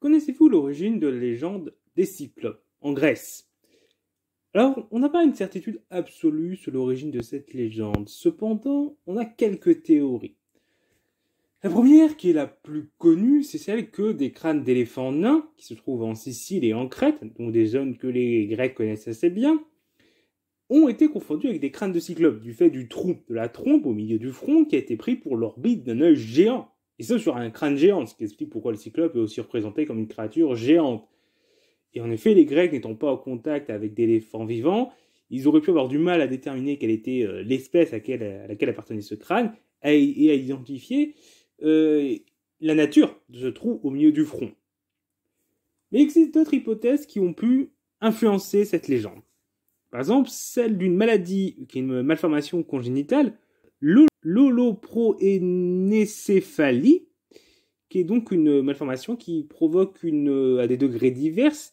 Connaissez-vous l'origine de la légende des Cyclopes en Grèce Alors, on n'a pas une certitude absolue sur l'origine de cette légende. Cependant, on a quelques théories. La première, qui est la plus connue, c'est celle que des crânes d'éléphants nains, qui se trouvent en Sicile et en Crète, donc des zones que les Grecs connaissent assez bien, ont été confondus avec des crânes de cyclopes, du fait du trou de la trompe au milieu du front qui a été pris pour l'orbite d'un œil géant, et ça sur un crâne géant, ce qui explique pourquoi le cyclope est aussi représenté comme une créature géante. Et en effet, les Grecs n'étant pas en contact avec d'éléphants vivants, ils auraient pu avoir du mal à déterminer quelle était euh, l'espèce à, laquelle appartenait ce crâne et à identifier euh, la nature de ce trou au milieu du front. Mais il existe d'autres hypothèses qui ont pu influencer cette légende. Par exemple, celle d'une maladie qui est une malformation congénitale, le L'holoproénécéphalie, qui est donc une malformation qui provoque une, euh, à des degrés diverses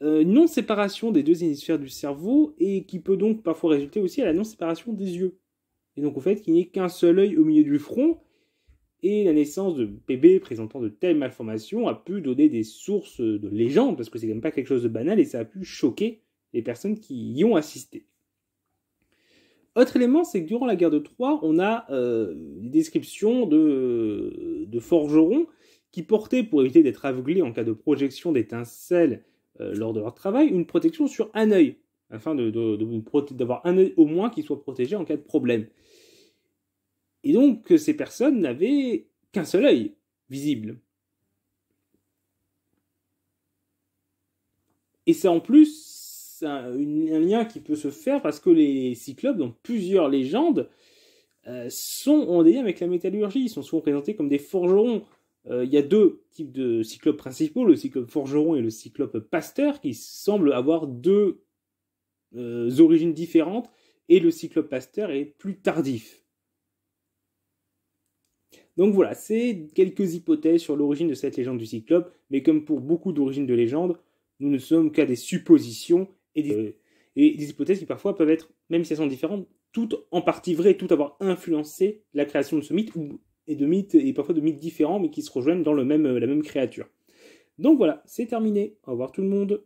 euh, non-séparation des deux hémisphères du cerveau et qui peut donc parfois résulter aussi à la non-séparation des yeux. Et donc au fait qu'il n'y ait qu'un seul œil au milieu du front et la naissance de bébés présentant de telles malformations a pu donner des sources de légendes parce que c'est quand même pas quelque chose de banal et ça a pu choquer les personnes qui y ont assisté. Autre élément, c'est que durant la guerre de Troie, on a euh, des descriptions de, forgerons qui portaient, pour éviter d'être aveuglés en cas de projection d'étincelles euh, lors de leur travail, une protection sur un œil, afin d'avoir un œil au moins qui soit protégé en cas de problème. Et donc, ces personnes n'avaient qu'un seul œil visible. Et c'est en plus un, un, lien qui peut se faire parce que les cyclopes, dans plusieurs légendes, euh, sont en lien avec la métallurgie. Ils sont souvent présentés comme des forgerons. Euh, il y a deux types de cyclopes principaux, le cyclope forgeron et le cyclope pasteur, qui semblent avoir deux euh, origines différentes, et le cyclope pasteur est plus tardif. Donc voilà, c'est quelques hypothèses sur l'origine de cette légende du cyclope, mais comme pour beaucoup d'origines de légendes, nous ne sommes qu'à des suppositions et des, hypothèses qui parfois peuvent être, même si elles sont différentes, toutes en partie vraies, toutes avoir influencé la création de ce mythe, et de mythes, et parfois de mythes différents, mais qui se rejoignent dans le même, euh, la même créature. Donc voilà, c'est terminé. Au revoir tout le monde.